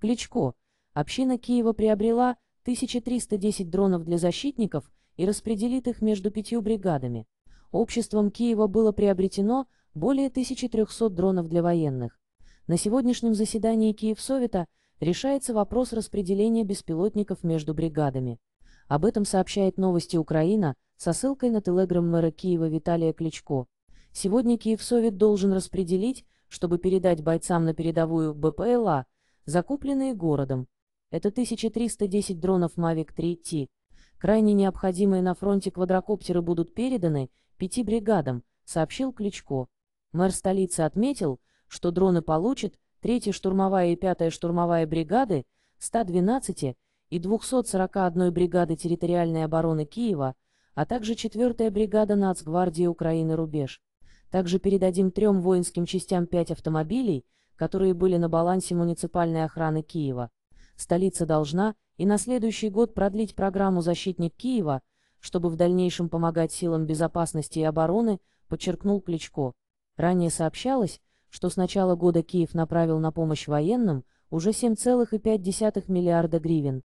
Кличко. Община Киева приобрела 1310 дронов для защитников и распределит их между пятью бригадами. Обществом Киева было приобретено более 1300 дронов для военных. На сегодняшнем заседании Киевсовета решается вопрос распределения беспилотников между бригадами. Об этом сообщает новости Украина со ссылкой на телеграм мэра Киева Виталия Кличко. Сегодня Киевсовет должен распределить, чтобы передать бойцам на передовую БПЛА, закупленные городом. Это 1310 дронов Mavic 3T. Крайне необходимые на фронте квадрокоптеры будут переданы пяти бригадам, сообщил Кличко. Мэр столицы отметил, что дроны получат 3 штурмовая и 5 штурмовая бригады 112 и 241 бригады территориальной обороны Киева, а также 4 бригада Нацгвардии Украины «Рубеж». Также передадим трем воинским частям 5 автомобилей – которые были на балансе муниципальной охраны Киева. Столица должна и на следующий год продлить программу «Защитник Киева», чтобы в дальнейшем помогать силам безопасности и обороны, подчеркнул Кличко. Ранее сообщалось, что с начала года Киев направил на помощь военным уже 7,5 миллиарда гривен,